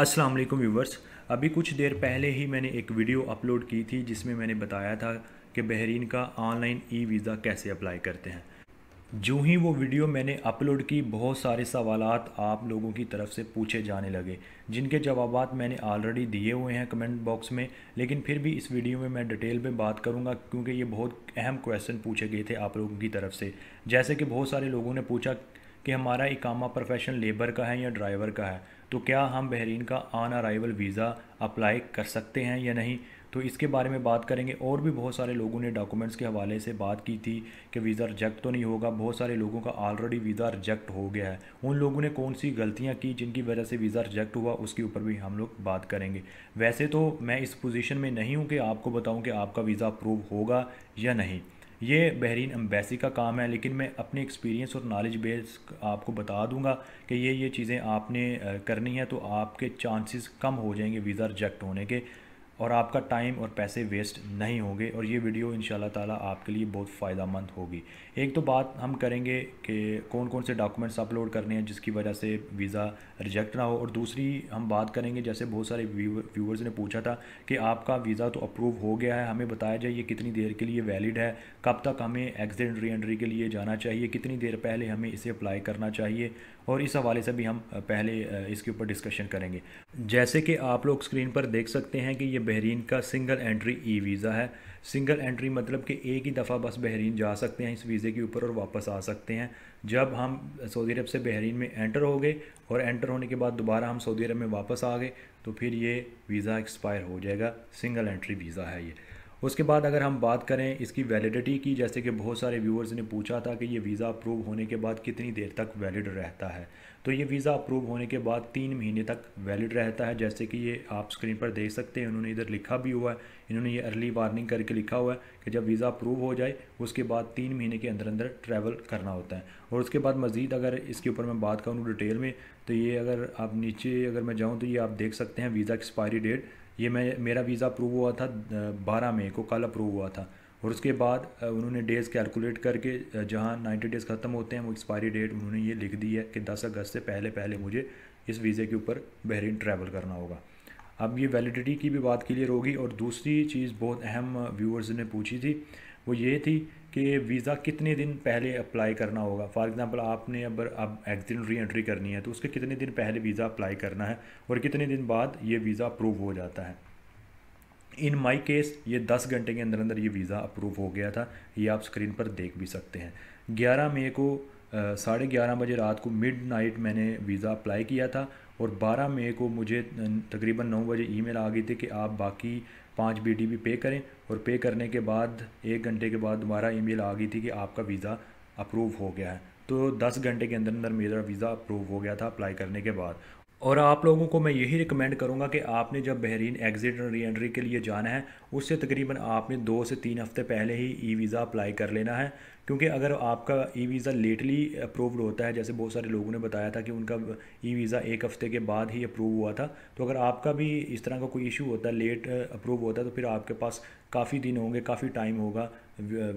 अस्सलाम वालेकुम व्यूवर्स अभी कुछ देर पहले ही मैंने एक वीडियो अपलोड की थी जिसमें मैंने बताया था कि बहरीन का ऑनलाइन ई वीज़ा कैसे अप्लाई करते हैं जो ही वो वीडियो मैंने अपलोड की बहुत सारे सवाल आप लोगों की तरफ से पूछे जाने लगे जिनके जवाब मैंने ऑलरेडी दिए हुए हैं कमेंट बॉक्स में लेकिन फिर भी इस वीडियो में मैं डिटेल में बात करूंगा क्योंकि ये बहुत अहम क्वेश्चन पूछे गए थे आप लोगों की तरफ से जैसे कि बहुत सारे लोगों ने पूछा कि हमारा इकामा प्रोफेशन लेबर का है या ड्राइवर का है तो क्या हम बहरीन का आन अराइवल वीज़ा अप्लाई कर सकते हैं या नहीं तो इसके बारे में बात करेंगे और भी बहुत सारे लोगों ने डॉक्यूमेंट्स के हवाले से बात की थी कि वीज़ा रिजेक्ट तो नहीं होगा बहुत सारे लोगों का ऑलरेडी वीज़ा रिजेक्ट हो गया है उन लोगों ने कौन सी गलतियां की जिनकी वजह से वीज़ा रिजेक्ट हुआ उसके ऊपर भी हम लोग बात करेंगे वैसे तो मैं इस पोजीशन में नहीं हूँ कि आपको बताऊँ कि आपका वीज़ा अप्रूव होगा या नहीं ये बहरीन एम्बेसी का काम है लेकिन मैं अपने एक्सपीरियंस और नॉलेज बेस आपको बता दूंगा कि ये ये चीज़ें आपने करनी है तो आपके चांसेस कम हो जाएंगे वीज़ा रिजेक्ट होने के और आपका टाइम और पैसे वेस्ट नहीं होंगे और ये वीडियो इन ताला आपके लिए बहुत फ़ायदा मंद होगी एक तो बात हम करेंगे कि कौन कौन से डॉक्यूमेंट्स अपलोड करने हैं जिसकी वजह से वीज़ा रिजेक्ट ना हो और दूसरी हम बात करेंगे जैसे बहुत सारे व्यूवर्स ने पूछा था कि आपका वीज़ा तो अप्रूव हो गया है हमें बताया जाए ये कितनी देर के लिए वैलिड है कब तक हमें एग्जिट री एंट्री के लिए जाना चाहिए कितनी देर पहले हमें इसे अप्लाई करना चाहिए और इस हवाले से भी हम पहले इसके ऊपर डिस्कशन करेंगे जैसे कि आप लोग स्क्रीन पर देख सकते हैं कि ये बहरीन का सिंगल एंट्री ई वीज़ा है सिंगल एंट्री मतलब कि एक ही दफ़ा बस बहरीन जा सकते हैं इस वीज़े के ऊपर और वापस आ सकते हैं जब हम सऊदी अरब से बहरीन में एंटर हो गए और एंटर होने के बाद दोबारा हम सऊदी अरब में वापस आ गए तो फिर ये वीज़ा एक्सपायर हो जाएगा सिंगल एंट्री वीज़ा है ये उसके बाद अगर हम बात करें इसकी वैलिडिटी की जैसे कि बहुत सारे व्यूअर्स ने पूछा था कि ये वीज़ा अप्रूव होने के बाद कितनी देर तक वैलिड रहता है तो ये वीज़ा अप्रूव होने के बाद तीन महीने तक वैलिड रहता है जैसे कि ये आप स्क्रीन पर देख सकते हैं उन्होंने इधर लिखा भी हुआ है इन्होंने ये अर्ली वार्निंग करके लिखा हुआ है कि जब वीज़ा अप्रूव हो जाए उसके बाद तीन महीने के अंदर अंदर ट्रैवल करना होता है और उसके बाद मज़ीद अगर इसके ऊपर मैं बात करूँ डिटेल में तो ये अगर आप नीचे अगर मैं जाऊँ तो ये आप देख सकते हैं वीज़ा एक्सपायरी डेट ये मैं मेरा वीज़ा अप्रूव हुआ था बारह मई को कल अप्रूव हुआ था और उसके बाद उन्होंने डेज़ कैलकुलेट करके जहाँ नाइन्टी डेज़ ख़त्म होते हैं वो एक्सपायरी डेट उन्होंने ये लिख दी है कि दस अगस्त से पहले पहले मुझे इस वीज़े के ऊपर बहरीन ट्रैवल करना होगा अब ये वैलिडिटी की भी बात क्लियर होगी और दूसरी चीज़ बहुत अहम व्यूअर्स ने पूछी थी वो ये थी कि वीज़ा कितने दिन पहले अप्लाई करना होगा फॉर एग्ज़ाम्पल आपने अब अब एक्सिडेंट री एंट्री करनी है तो उसके कितने दिन पहले वीज़ा अप्लाई करना है और कितने दिन बाद ये वीज़ा अप्रूव हो जाता है इन माय केस ये 10 घंटे के अंदर अंदर ये वीज़ा अप्रूव हो गया था ये आप स्क्रीन पर देख भी सकते हैं 11 मई को साढ़े ग्यारह बजे रात को मिड नाइट मैंने वीज़ा अप्लाई किया था और 12 मई को मुझे तकरीबन 9 बजे ईमेल आ गई थी कि आप बाकी पाँच बी डी पे करें और पे करने के बाद एक घंटे के बाद दोबारा ईमेल आ गई थी कि आपका वीज़ा अप्रूव हो गया है तो दस घंटे के अंदर अंदर मेरा वीज़ा अप्रूव हो गया था अप्लाई करने के बाद और आप लोगों को मैं यही रिकमेंड करूँगा कि आपने जब बहरीन एग्ज़िट और री एंट्री के लिए जाना है उससे तकरीबन आपने दो से तीन हफ्ते पहले ही ई वीज़ा अप्लाई कर लेना है क्योंकि अगर आपका ई वीज़ा लेटली अप्रूव्ड होता है जैसे बहुत सारे लोगों ने बताया था कि उनका ई वीज़ा एक हफ़्ते के बाद ही अप्रूव हुआ था तो अगर आपका भी इस तरह का कोई इशू होता है लेट अप्रूव होता है तो फिर आपके पास काफ़ी दिन होंगे काफ़ी टाइम होगा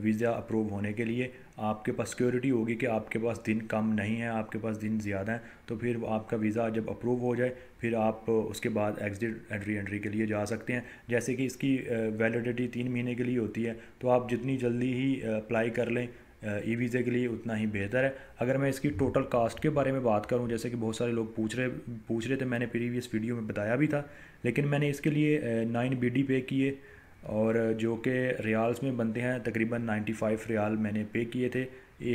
वीज़ा अप्रूव होने के लिए आपके पास सिक्योरिटी होगी कि आपके पास दिन कम नहीं है आपके पास दिन ज़्यादा हैं तो फिर आपका वीज़ा जब अप्रूव हो जाए फिर आप उसके बाद एग्जिट एंट्री एंट्री के लिए जा सकते हैं जैसे कि इसकी वैलिडिटी तीन महीने के लिए होती है तो आप जितनी जल्दी ही अप्लाई कर लें ई वीज़े के लिए उतना ही बेहतर है अगर मैं इसकी टोटल कास्ट के बारे में बात करूं जैसे कि बहुत सारे लोग पूछ रहे पूछ रहे थे मैंने प्रीवियस वीडियो में बताया भी था लेकिन मैंने इसके लिए नाइन बी डी पे किए और जो कि रियाल्स में बनते हैं तकरीबन नाइन्टी फाइव रियाल मैंने पे किए थे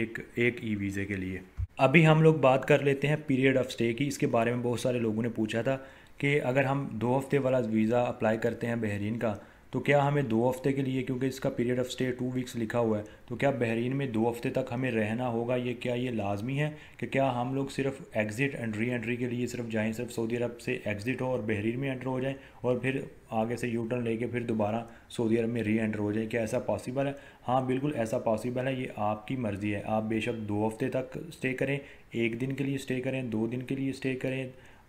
एक एक ई वीज़े के लिए अभी हम लोग बात कर लेते हैं पीरियड ऑफ स्टे की इसके बारे में बहुत सारे लोगों ने पूछा था कि अगर हम दो हफ्ते वाला वीज़ा अप्लाई करते हैं बहरीन का तो क्या हमें दो हफ्ते के लिए क्योंकि इसका period of stay two weeks लिखा हुआ है तो क्या बहरीन में दो हफ्ते तक हमें रहना होगा ये क्या ये लाजमी है कि क्या हम लोग सिर्फ एग्ज़िट एंड री एंट्री के लिए सिर्फ जाएँ सिर्फ सऊदी अरब से एग्ज़िट हो और बहरीन में एंटर हो जाएँ और फिर आगे से यू टर्न लेके फिर दोबारा सऊदी अरब में री एंटर हो जाए क्या ऐसा पॉसिबल है हाँ बिल्कुल ऐसा पॉसिबल है ये आपकी मर्ज़ी है आप बेशक दो हफ्ते तक स्टे करें एक दिन के लिए स्टे करें दो दिन के लिए स्टे करें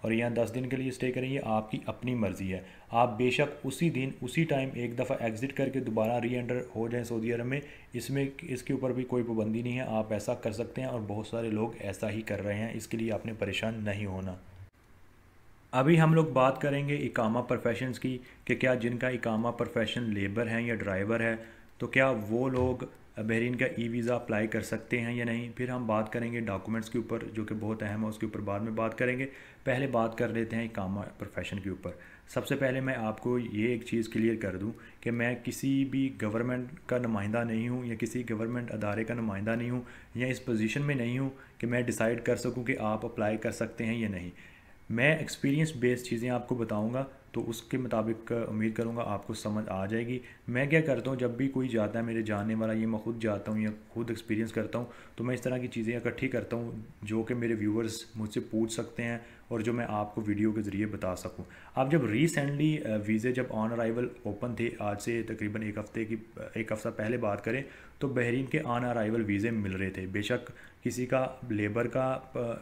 और यहाँ दस दिन के लिए स्टे करेंगे आपकी अपनी मर्ज़ी है आप बेशक उसी दिन उसी टाइम एक दफ़ा एग्ज़िट करके दोबारा री एंटर हो जाएं सऊदी अरब में इसमें इसके ऊपर भी कोई पाबंदी नहीं है आप ऐसा कर सकते हैं और बहुत सारे लोग ऐसा ही कर रहे हैं इसके लिए आपने परेशान नहीं होना अभी हम लोग बात करेंगे इकामा प्रोफेशंस की कि क्या जिनका इकामा प्रोफेशन लेबर हैं या ड्राइवर है तो क्या वो लोग बहरीन का ई वीज़ा अप्लाई कर सकते हैं या नहीं फिर हम बात करेंगे डॉक्यूमेंट्स के ऊपर जो कि बहुत अहम है उसके ऊपर बाद में बात करेंगे पहले बात कर लेते हैं काम प्रोफेशन के ऊपर सबसे पहले मैं आपको ये एक चीज़ क्लियर कर दूं कि मैं किसी भी गवर्नमेंट का नुमाइंदा नहीं हूँ या किसी गवर्नमेंट अदारे का नुमाइंदा नहीं हूँ या इस पोजिशन में नहीं हूँ कि मैं डिसाइड कर सकूँ कि आप अप्लाई कर सकते हैं या नहीं मैं एक्सपीरियंस बेस्ड चीज़ें आपको बताऊँगा तो उसके मुताबिक उम्मीद करूँगा आपको समझ आ जाएगी मैं क्या करता हूँ जब भी कोई जाता है मेरे जाने वाला ये मैं खुद जाता हूँ या खुद एक्सपीरियंस करता हूँ तो मैं इस तरह की चीज़ें इकट्ठी करता हूँ जो कि मेरे व्यूअर्स मुझसे पूछ सकते हैं और जो मैं आपको वीडियो के ज़रिए बता सकूँ आप जब रिसेंटली वीज़े जब ऑन अराइवल ओपन थे आज से तकरीबन एक हफ़्ते की एक हफ़्ता पहले बात करें तो बहरीन के ऑन अराइवल वीज़े मिल रहे थे बेशक किसी का लेबर का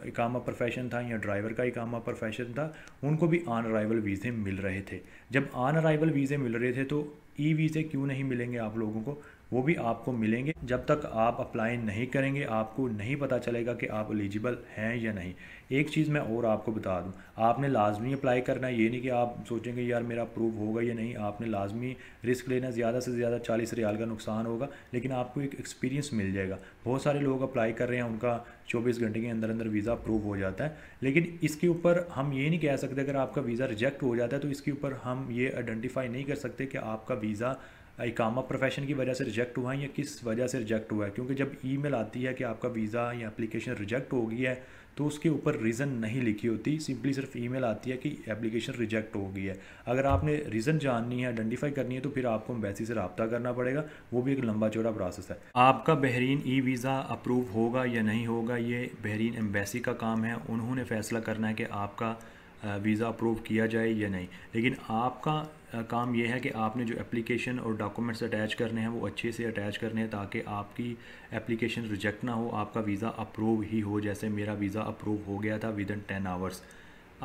इकामा प्रोफेशन था या ड्राइवर का इकामा प्रोफेशन था उनको भी ऑन अराइवल वीज़े मिल रहे थे जब ऑन अराइवल वीज़े मिल रहे थे तो ई वीज़े क्यों नहीं मिलेंगे आप लोगों को वो भी आपको मिलेंगे जब तक आप अप्लाई नहीं करेंगे आपको नहीं पता चलेगा कि आप एलिजिबल हैं या नहीं एक चीज़ मैं और आपको बता दूं आपने लाजमी अप्लाई करना है ये नहीं कि आप सोचेंगे यार मेरा प्रूव होगा या नहीं आपने लाजमी रिस्क लेना ज़्यादा से ज़्यादा चालीस रियाल का नुकसान होगा लेकिन आपको एक एक्सपीरियंस मिल जाएगा बहुत सारे लोग अप्लाई कर रहे हैं उनका चौबीस घंटे के अंदर अंदर वीज़ा अप्रूव हो जाता है लेकिन इसके ऊपर हम ये नहीं कह सकते अगर आपका वीज़ा रिजेक्ट हो जाता है तो इसके ऊपर हम ये आइडेंटिफाई नहीं कर सकते कि आपका वीज़ा इकामा प्रोफेशन की वजह से रिजेक्ट हुआ है या किस वजह से रिजेक्ट हुआ है क्योंकि जब ईमेल आती है कि आपका वीज़ा या एप्लीकेशन रिजेक्ट हो गई है तो उसके ऊपर रीज़न नहीं लिखी होती सिंपली सिर्फ ईमेल आती है कि एप्लीकेशन रिजेक्ट हो गई है अगर आपने रीज़न जाननी है आइडेंटिफाई करनी है तो फिर आपको एम्बेसी से रबता करना पड़ेगा वो भी एक लंबा चौड़ा प्रोसेस है आपका बहरीन ई वीज़ा अप्रूव होगा या नहीं होगा ये बहरीन एम्बेसी का काम है उन्होंने फैसला करना है कि आपका वीज़ा अप्रूव किया जाए या नहीं लेकिन आपका काम यह है कि आपने जो एप्लीकेशन और डॉक्यूमेंट्स अटैच करने हैं वो अच्छे से अटैच करने हैं ताकि आपकी एप्लीकेशन रिजेक्ट ना हो आपका वीज़ा अप्रूव ही हो जैसे मेरा वीज़ा अप्रूव हो गया था विद इन टेन आवर्स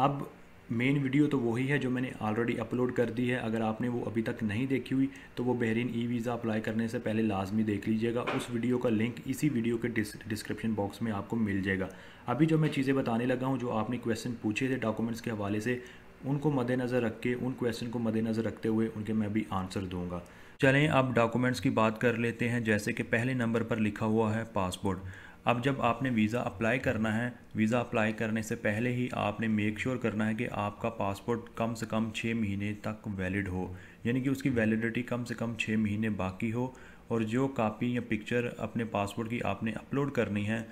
अब मेन वीडियो तो वही है जो मैंने ऑलरेडी अपलोड कर दी है अगर आपने वो अभी तक नहीं देखी हुई तो वो बहरीन ई वीज़ा अप्लाई करने से पहले लाजमी देख लीजिएगा उस वीडियो का लिंक इसी वीडियो के डिस्क्रिप्शन बॉक्स में आपको मिल जाएगा अभी जो मैं चीज़ें बताने लगा हूँ जो आपने क्वेश्चन पूछे थे डॉक्यूमेंट्स के हवाले से उनको मद्देनज़र रख के उन क्वेश्चन को मद्देनज़र रखते हुए उनके मैं भी आंसर दूँगा चलें अब डॉक्यूमेंट्स की बात कर लेते हैं जैसे कि पहले नंबर पर लिखा हुआ है पासपोर्ट अब जब आपने वीज़ा अप्लाई करना है वीज़ा अप्लाई करने से पहले ही आपने मेक श्योर sure करना है कि आपका पासपोर्ट कम से कम छः महीने तक वैलिड हो यानी कि उसकी वैलिडिटी कम से कम छः महीने बाकी हो और जो कापी या पिक्चर अपने पासपोर्ट की आपने अपलोड करनी है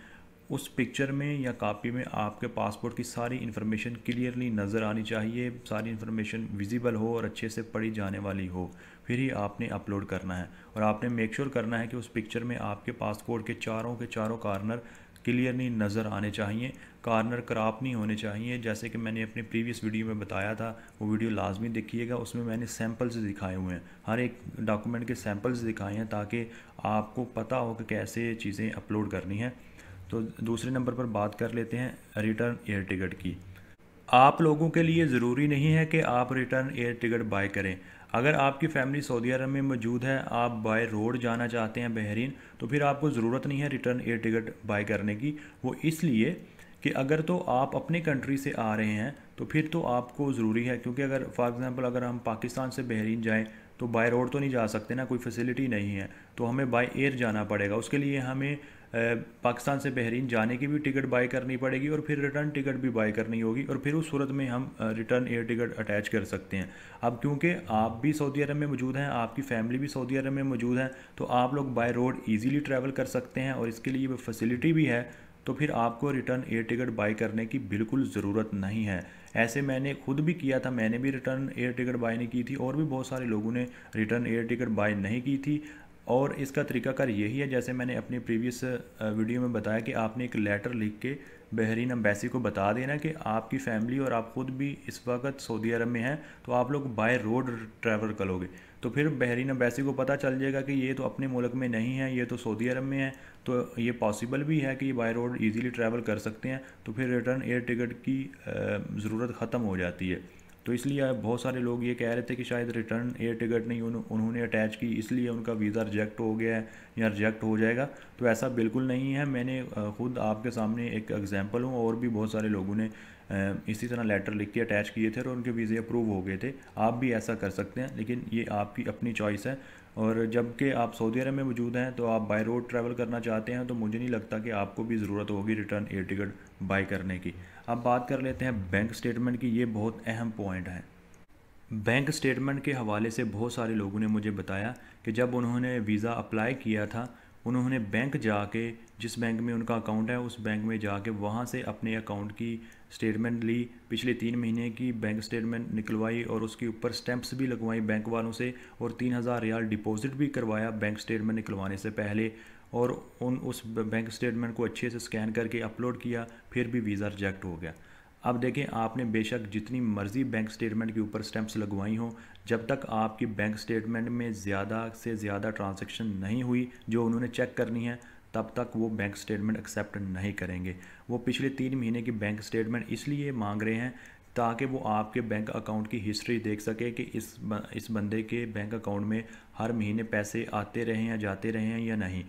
उस पिक्चर में या कापी में आपके पासपोर्ट की सारी इन्फॉर्मेशन क्लियरली नज़र आनी चाहिए सारी इन्फॉर्मेशन विजिबल हो और अच्छे से पढ़ी जाने वाली हो फिर ही आपने अपलोड करना है और आपने मेक श्योर करना है कि उस पिक्चर में आपके पासपोर्ट के चारों के चारों कार्नर क्लियरली नज़र आने चाहिए कार्नर क्राप नहीं होने चाहिए जैसे कि मैंने अपने प्रीवियस वीडियो में बताया था वो वीडियो लाजमी देखिएगा उसमें मैंने सैम्पल्स दिखाए हुए हैं हर एक डॉक्यूमेंट के सैम्पल्स दिखाए हैं ताकि आपको पता हो कि कैसे चीज़ें अपलोड करनी हैं तो दूसरे नंबर पर बात कर लेते हैं रिटर्न एयर टिकट की आप लोगों के लिए ज़रूरी नहीं है कि आप रिटर्न एयर टिकट बाय करें अगर आपकी फैमिली सऊदी अरब में मौजूद है आप बाय रोड जाना चाहते हैं बहरीन तो फिर आपको ज़रूरत नहीं है रिटर्न एयर टिकट बाय करने की वो इसलिए कि अगर तो आप अपने कंट्री से आ रहे हैं तो फिर तो आपको ज़रूरी है क्योंकि अगर फॉर एग्ज़ाम्पल अगर हम पाकिस्तान से बहरीन जाएँ तो बाय रोड तो नहीं जा सकते ना कोई फैसिलिटी नहीं है तो हमें बाय एयर जाना पड़ेगा उसके लिए हमें पाकिस्तान से बहरीन जाने की भी टिकट बाय करनी पड़ेगी और फिर रिटर्न टिकट भी बाई करनी होगी और फिर उस सूरत में हम रिटर्न एयर टिकट अटैच कर सकते हैं अब क्योंकि आप भी सऊदी अरब में मौजूद हैं आपकी फैमिली भी सऊदी अरब में मौजूद है तो आप लोग बाई रोड ईजिली ट्रैवल कर सकते हैं और इसके लिए फैसिलिटी भी है तो फिर आपको रिटर्न एयर टिकट बाई करने की बिल्कुल ज़रूरत नहीं है ऐसे मैंने खुद भी किया था मैंने भी रिटर्न एयर टिकट बाई नहीं की थी और भी बहुत सारे लोगों ने रिटर्न एयर टिकट बाई नहीं की थी और इसका तरीकाकार यही है जैसे मैंने अपनी प्रीवियस वीडियो में बताया कि आपने एक लेटर लिख के बहरीन अम्बेसी को बता देना कि आपकी फैमिली और आप ख़ुद भी इस वक्त सऊदी अरब में हैं तो आप लोग बाय रोड ट्रैवल करोगे तो फिर बहरीन अम्बेसी को पता चल जाएगा कि ये तो अपने मुल्क में नहीं है ये तो सऊदी अरब में है तो ये पॉसिबल भी है कि ये बाय रोड ईज़िली ट्रैवल कर सकते हैं तो फिर रिटर्न एयर टिकट की ज़रूरत ख़त्म हो जाती है तो इसलिए बहुत सारे लोग ये कह रहे थे कि शायद रिटर्न एयर टिकट नहीं उन, उन्होंने अटैच की इसलिए उनका वीज़ा रिजेक्ट हो गया है या रिजेक्ट हो जाएगा तो ऐसा बिल्कुल नहीं है मैंने ख़ुद आपके सामने एक एग्ज़ाम्पल हूँ और भी बहुत सारे लोगों ने इसी तरह लेटर लिख के अटैच किए थे और उनके वीज़े अप्रूव हो गए थे आप भी ऐसा कर सकते हैं लेकिन ये आपकी अपनी चॉइस है और जबकि आप सऊदी अरब में मौजूद हैं तो आप बाई रोड ट्रैवल करना चाहते हैं तो मुझे नहीं लगता कि आपको भी ज़रूरत होगी रिटर्न एयर टिकट बाई करने की अब बात कर लेते हैं बैंक स्टेटमेंट की ये बहुत अहम पॉइंट है बैंक स्टेटमेंट के हवाले से बहुत सारे लोगों ने मुझे बताया कि जब उन्होंने वीज़ा अप्लाई किया था उन्होंने बैंक जाके जिस बैंक में उनका अकाउंट है उस बैंक में जाके वहाँ से अपने अकाउंट की स्टेटमेंट ली पिछले तीन महीने की बैंक स्टेटमेंट निकलवाई और उसके ऊपर स्टैंप्स भी लगवाई बैंक वालों से और तीन हज़ार रियाल डिपॉज़िट भी करवाया बैंक स्टेटमेंट निकलवाने से पहले और उन उस बैंक स्टेटमेंट को अच्छे से स्कैन करके अपलोड किया फिर भी वीज़ा रिजेक्ट हो गया अब देखें आपने बेशक जितनी मर्ज़ी बैंक स्टेटमेंट के ऊपर स्टैंप्स लगवाई हों जब तक आपकी बैंक स्टेटमेंट में ज़्यादा से ज़्यादा ट्रांजेक्शन नहीं हुई जो उन्होंने चेक करनी है तब तक वो बैंक स्टेटमेंट एक्सेप्ट नहीं करेंगे वो पिछले तीन महीने की बैंक स्टेटमेंट इसलिए मांग रहे हैं ताकि वो आपके बैंक अकाउंट की हिस्ट्री देख सके कि इस इस बंदे के बैंक अकाउंट में हर महीने पैसे आते रहे हैं जाते रहे हैं या नहीं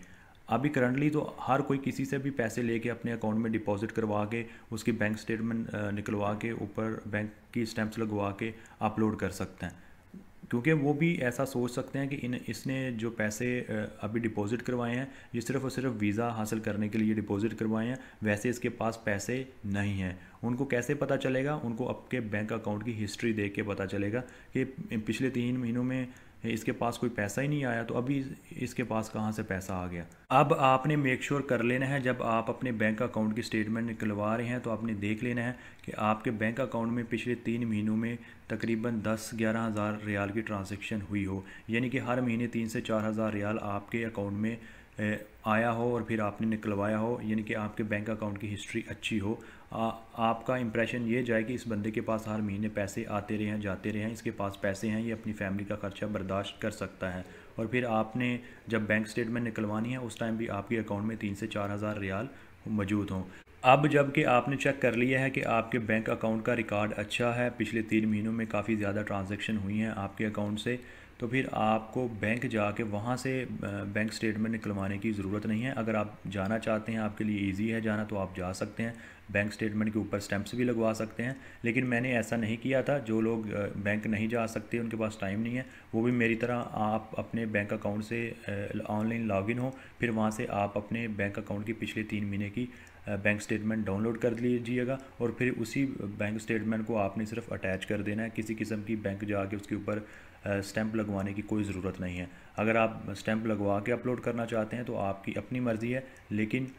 अभी करंटली तो हर कोई किसी से भी पैसे लेके अपने अकाउंट में डिपॉजिट करवा के उसकी बैंक स्टेटमेंट निकलवा के ऊपर बैंक की स्टैंप्स लगवा के अपलोड कर सकते हैं क्योंकि वो भी ऐसा सोच सकते हैं कि इन इसने जो पैसे अभी डिपॉजिट करवाए हैं ये सिर्फ और सिर्फ वीज़ा हासिल करने के लिए डिपॉजिट करवाए हैं वैसे इसके पास पैसे नहीं हैं उनको कैसे पता चलेगा उनको आपके बैंक अकाउंट की हिस्ट्री देख के पता चलेगा कि पिछले तीन महीनों में इसके पास कोई पैसा ही नहीं आया तो अभी इसके पास कहाँ से पैसा आ गया अब आपने मेक श्योर sure कर लेना है जब आप अपने बैंक अकाउंट की स्टेटमेंट निकलवा रहे हैं तो आपने देख लेना है कि आपके बैंक अकाउंट में पिछले तीन महीनों में तकरीबन दस ग्यारह हज़ार रियाल की ट्रांजेक्शन हुई हो यानी कि हर महीने तीन से चार हज़ार रियाल आपके अकाउंट में आया हो और फिर आपने निकलवाया हो यानी कि आपके बैंक अकाउंट की हिस्ट्री अच्छी हो आ, आपका इंप्रेशन ये जाए कि इस बंदे के पास हर महीने पैसे आते रहे हैं जाते रहे हैं इसके पास पैसे हैं ये अपनी फैमिली का खर्चा बर्दाश्त कर सकता है और फिर आपने जब बैंक स्टेटमेंट निकलवानी है उस टाइम भी आपके अकाउंट में तीन से चार हज़ार रियाल मौजूद हों अब जबकि आपने चेक कर लिया है कि आपके बैंक अकाउंट का रिकॉर्ड अच्छा है पिछले तीन महीनों में काफ़ी ज़्यादा ट्रांजेक्शन हुई हैं आपके अकाउंट से तो फिर आपको बैंक जाके वहाँ से बैंक स्टेटमेंट निकलवाने की ज़रूरत नहीं है अगर आप जाना चाहते हैं आपके लिए इजी है जाना तो आप जा सकते हैं बैंक स्टेटमेंट के ऊपर स्टैंप्स भी लगवा सकते हैं लेकिन मैंने ऐसा नहीं किया था जो लोग बैंक नहीं जा सकते उनके पास टाइम नहीं है वो भी मेरी तरह आप अपने बैंक अकाउंट से ऑनलाइन लॉगिन हो फिर वहाँ से आप अपने बैंक अकाउंट की पिछले तीन महीने की बैंक स्टेटमेंट डाउनलोड कर लीजिएगा और फिर उसी बैंक स्टेटमेंट को आपने सिर्फ अटैच कर देना है किसी किस्म की बैंक जाके उसके ऊपर स्टैंप लगवाने की कोई ज़रूरत नहीं है अगर आप स्टैंप लगवा के अपलोड करना चाहते हैं तो आपकी अपनी मर्ज़ी है लेकिन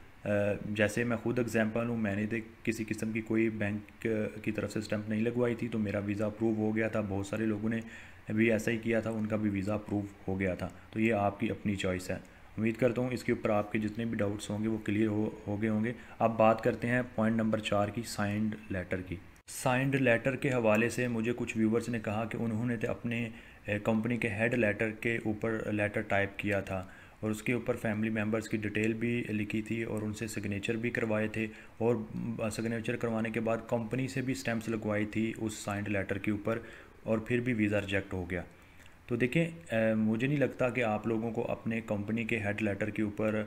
जैसे मैं खुद एग्जांपल हूँ मैंने तो किसी किस्म की कोई बैंक की तरफ से स्टैंप नहीं लगवाई थी तो मेरा वीज़ा अप्रूव हो गया था बहुत सारे लोगों ने भी ऐसा ही किया था उनका भी वीज़ा अप्रूव हो गया था तो ये आपकी अपनी चॉइस है उम्मीद करता हूँ इसके ऊपर आपके जितने भी डाउट्स होंगे वो क्लियर हो हो गए होंगे अब बात करते हैं पॉइंट नंबर चार की साइंड लेटर की साइंड लेटर के हवाले से मुझे कुछ व्यूवर्स ने कहा कि उन्होंने तो अपने कंपनी के हेड लेटर के ऊपर लेटर टाइप किया था और उसके ऊपर फैमिली मेम्बर्स की डिटेल भी लिखी थी और उनसे सिग्नेचर भी करवाए थे और सिग्नेचर करवाने के बाद कंपनी से भी स्टैंप्स लगवाई थी उस साइंड लेटर के ऊपर और फिर भी वीज़ा रिजेक्ट हो गया तो देखें मुझे नहीं लगता कि आप लोगों को अपने कंपनी के हेड लेटर के ऊपर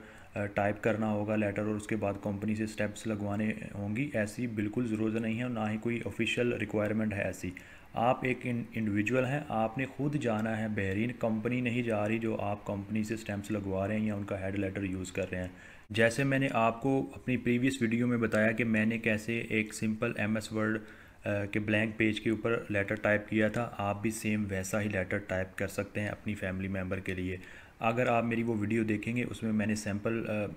टाइप करना होगा लेटर और उसके बाद कंपनी से स्टेप्स लगवाने होंगी ऐसी बिल्कुल ज़रूरत नहीं है और ना ही कोई ऑफिशियल रिक्वायरमेंट है ऐसी आप एक इंडिविजुअल हैं आपने खुद जाना है बहरीन कंपनी नहीं जा रही जो आप कंपनी से स्टैम्प्स लगवा रहे हैं या उनका हेड लेटर यूज़ कर रहे हैं जैसे मैंने आपको अपनी प्रीवियस वीडियो में बताया कि मैंने कैसे एक सिंपल एम एस वर्ड के ब्लैंक पेज के ऊपर लेटर टाइप किया था आप भी सेम वैसा ही लेटर टाइप कर सकते हैं अपनी फैमिली मेम्बर के लिए अगर आप मेरी वो वीडियो देखेंगे उसमें मैंने सैम्पल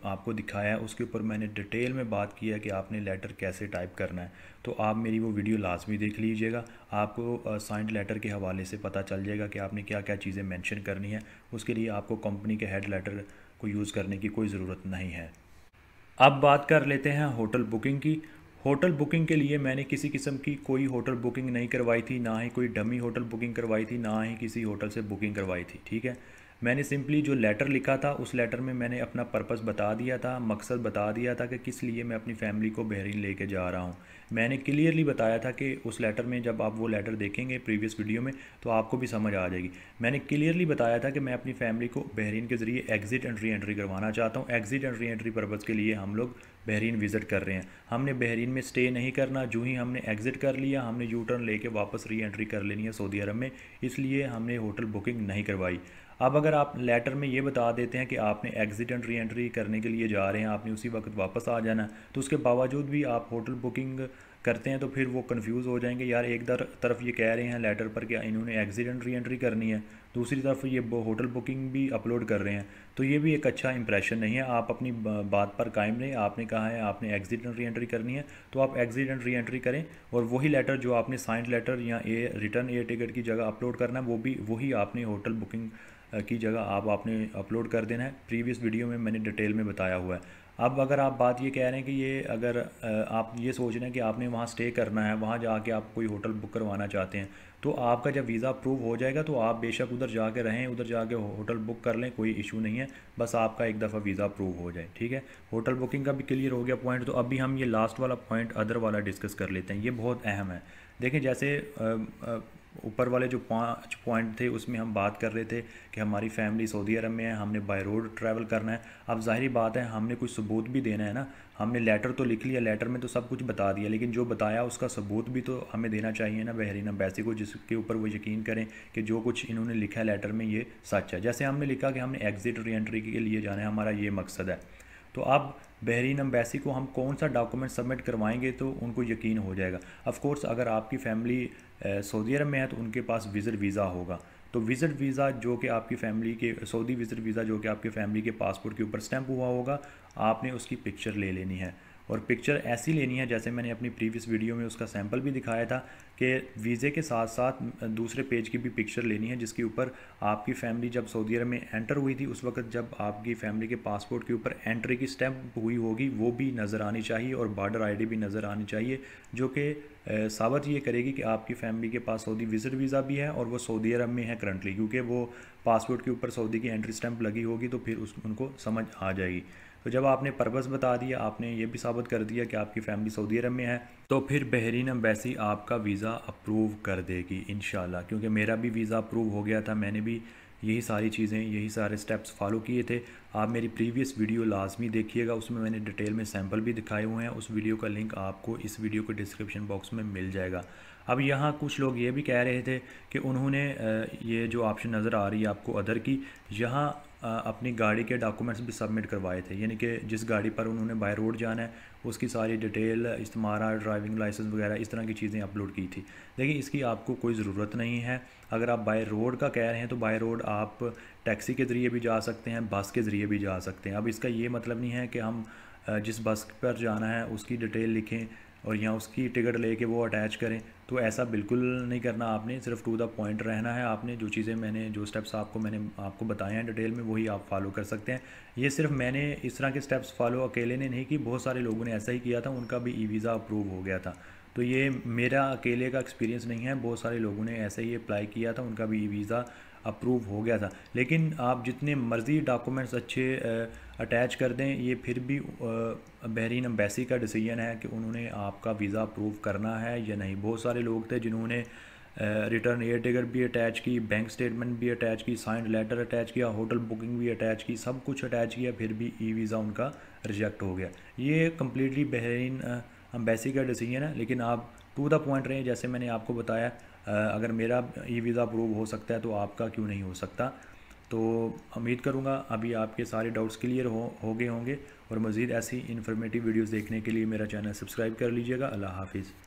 आपको दिखाया है उसके ऊपर मैंने डिटेल में बात किया कि आपने लेटर कैसे टाइप करना है तो आप मेरी वो वीडियो लाजमी देख लीजिएगा आपको साइंड लेटर के हवाले से पता चल जाएगा कि आपने क्या क्या चीज़ें मैंशन करनी है उसके लिए आपको कंपनी के हेड लेटर को यूज़ करने की कोई ज़रूरत नहीं है अब बात कर लेते हैं होटल बुकिंग की होटल बुकिंग के लिए मैंने किसी किस्म की कोई होटल बुकिंग नहीं करवाई थी ना ही कोई डमी होटल बुकिंग करवाई थी ना ही किसी होटल से बुकिंग करवाई थी ठीक है मैंने सिंपली जो लेटर लिखा था उस लेटर में मैंने अपना पर्पस बता दिया था मकसद बता दिया था कि किस लिए मैं अपनी फैमिली को बहरीन लेके जा रहा हूँ मैंने क्लियरली बताया था कि उस लेटर में जब आप वो लेटर देखेंगे प्रीवियस वीडियो में तो आपको भी समझ आ जाएगी मैंने क्लियरली बताया था कि मैं अपनी फैमिली को बहरीन के ज़रिए एग्ज़िट री एंट्री करवाना चाहता हूँ एग्ज़िट री एंट्री पर्पज़ के लिए हम लोग बहरीन विज़िट कर रहे हैं हमने बहरीन में स्टे नहीं करना जो ही हमने एग्ज़िट कर लिया हमने यू टर्न लेके वापस री एंट्री कर लेनी है सऊदी अरब में इसलिए हमने होटल बुकिंग नहीं करवाई अब अगर आप लेटर में ये बता देते हैं कि आपने एग्ज़िट एंड री एंट्री करने के लिए जा रहे हैं आपने उसी वक्त वापस आ जाना है तो उसके बावजूद भी आप होटल बुकिंग करते हैं तो फिर वो कन्फ्यूज़ हो जाएंगे यार एक दर तरफ ये कह रहे हैं लेटर पर कि इन्होंने एग्ज़िट एंड री एंट्री करनी है दूसरी तरफ ये होटल बुकिंग भी अपलोड कर रहे हैं तो ये भी एक अच्छा इंप्रेशन नहीं है आप अपनी बात पर कायम रहें आपने कहा है आपने एग्ज़िट एंड री एंट्री करनी है तो आप एग्ज़िट एंड री एंट्री करें और वही लेटर जो आपने साइंड लेटर या ए रिटर्न एयर टिकट की जगह अपलोड करना है वो भी वही आपने होटल बुकिंग की जगह आप आपने अपलोड कर देना है प्रीवियस वीडियो में मैंने डिटेल में बताया हुआ है अब अगर आप बात ये कह रहे हैं कि ये अगर आप ये सोच रहे हैं कि आपने वहाँ स्टे करना है वहाँ जाके आप कोई होटल बुक करवाना चाहते हैं तो आपका जब वीज़ा अप्रूव हो जाएगा तो आप बेशक उधर जाके रहें उधर जाके होटल बुक कर लें कोई इशू नहीं है बस आपका एक दफ़ा वीज़ा अप्रूव हो जाए ठीक है होटल बुकिंग का भी क्लियर हो गया पॉइंट तो अभी हम ये लास्ट वाला पॉइंट अदर वाला डिस्कस कर लेते हैं ये बहुत अहम है देखें जैसे आ, आ, ऊपर वाले जो पाँच पॉइंट थे उसमें हम बात कर रहे थे कि हमारी फैमिली सऊदी अरब में है हमने बाय रोड ट्रैवल करना है अब ज़ाहिर बात है हमने कुछ सबूत भी देना है ना हमने लेटर तो लिख लिया लेटर में तो सब कुछ बता दिया लेकिन जो बताया उसका सबूत भी तो हमें देना चाहिए ना बहरीन बैसी को जिसके ऊपर वो यकीन करें कि जो कुछ इन्होंने लिखा है लेटर में ये सच है जैसे हमने लिखा कि हमने एग्ज़िट री के लिए जाना है हमारा ये मकसद है तो अब बहरीन अम्बेसी को हम कौन सा डॉक्यूमेंट सबमिट करवाएंगे तो उनको यकीन हो जाएगा अफ़कोर्स अगर आपकी फैमिली सऊदी अरब में है तो उनके पास विज़िट वीज़ा होगा तो विज़िट वीज़ा जो कि आपकी फैमिली के सऊदी विज़िट वीज़ा जो कि आपकी फैमिली के पासपोर्ट के ऊपर स्टैंप हुआ होगा आपने उसकी पिक्चर ले लेनी है और पिक्चर ऐसी लेनी है जैसे मैंने अपनी प्रीवियस वीडियो में उसका सैम्पल भी दिखाया था कि वीज़े के साथ साथ दूसरे पेज की भी पिक्चर लेनी है जिसके ऊपर आपकी फैमिली जब सऊदी अरब में एंटर हुई थी उस वक्त जब आपकी फैमिली के पासपोर्ट के ऊपर एंट्री की स्टैम्प हुई होगी वो भी नज़र आनी चाहिए और बॉर्डर आईडी भी नज़र आनी चाहिए जो कि साबित ये करेगी कि आपकी फैमिली के पास सऊदी विजिट वीज़ा भी है और वो सऊदी अरब में है करंटली क्योंकि वो पासपोर्ट के ऊपर सऊदी की एंट्री स्टैम्प लगी होगी तो फिर उस उनको समझ आ जाएगी तो जब आपने पर्पज़ बता दिया आपने ये भी साबित कर दिया कि आपकी फैमिली सऊदी अरब में है तो फिर बहरीन अम्बेसी आपका वीज़ा अप्रूव कर देगी इन क्योंकि मेरा भी वीज़ा अप्रूव हो गया था मैंने भी यही सारी चीज़ें यही सारे स्टेप्स फॉलो किए थे आप मेरी प्रीवियस वीडियो लाजमी देखिएगा उसमें मैंने डिटेल में सैम्पल भी दिखाए हुए हैं उस वीडियो का लिंक आपको इस वीडियो के डिस्क्रिप्शन बॉक्स में मिल जाएगा अब यहाँ कुछ लोग ये भी कह रहे थे कि उन्होंने ये जो ऑप्शन नज़र आ रही है आपको अदर की यहाँ अपनी गाड़ी के डॉक्यूमेंट्स भी सबमिट करवाए थे यानी कि जिस गाड़ी पर उन्होंने बाय रोड जाना है उसकी सारी डिटेल इस्तेमारा ड्राइविंग लाइसेंस वगैरह इस तरह की चीज़ें अपलोड की थी लेकिन इसकी आपको कोई ज़रूरत नहीं है अगर आप बाय रोड का कह रहे हैं तो बाय रोड आप टैक्सी के ज़रिए भी जा सकते हैं बस के ज़रिए भी जा सकते हैं अब इसका ये मतलब नहीं है कि हम जिस बस पर जाना है उसकी डिटेल लिखें और यहाँ उसकी टिकट लेके वो अटैच करें तो ऐसा बिल्कुल नहीं करना आपने सिर्फ टू द पॉइंट रहना है आपने जो चीज़ें मैंने जो स्टेप्स आपको मैंने आपको बताए हैं डिटेल में वही आप फॉलो कर सकते हैं ये सिर्फ मैंने इस तरह के स्टेप्स फॉलो अकेले ने नहीं कि बहुत सारे लोगों ने ऐसा ही किया था उनका भी ई वीज़ा अप्रूव हो गया था तो ये मेरा अकेले का एक्सपीरियंस नहीं है बहुत सारे लोगों ने ऐसे ही अप्लाई किया था उनका भी ई वीज़ा अप्रूव हो गया था लेकिन आप जितने मर्ज़ी डॉक्यूमेंट्स अच्छे अटैच कर दें ये फिर भी बहरीन अम्बेसी का डिसीजन है कि उन्होंने आपका वीज़ा अप्रूव करना है या नहीं बहुत सारे लोग थे जिन्होंने रिटर्न एयर टिकट भी अटैच की बैंक स्टेटमेंट भी अटैच की साइंड लेटर अटैच किया होटल बुकिंग भी अटैच की सब कुछ अटैच किया फिर भी ई वीज़ा उनका रिजेक्ट हो गया ये कम्प्लीटली बहरीन अम्बेसी का डिसीजन है लेकिन आप टू द पॉइंट रहे जैसे मैंने आपको बताया अगर मेरा ई वीज़ा अप्रूव हो सकता है तो आपका क्यों नहीं हो सकता तो उम्मीद करूँगा अभी आपके सारे डाउट्स क्लियर हो हो गए होंगे और मज़ीद ऐसी इन्फॉर्मेटिव वीडियोज़ देखने के लिए मेरा चैनल सब्सक्राइब कर लीजिएगा अल्लाह हाफिज़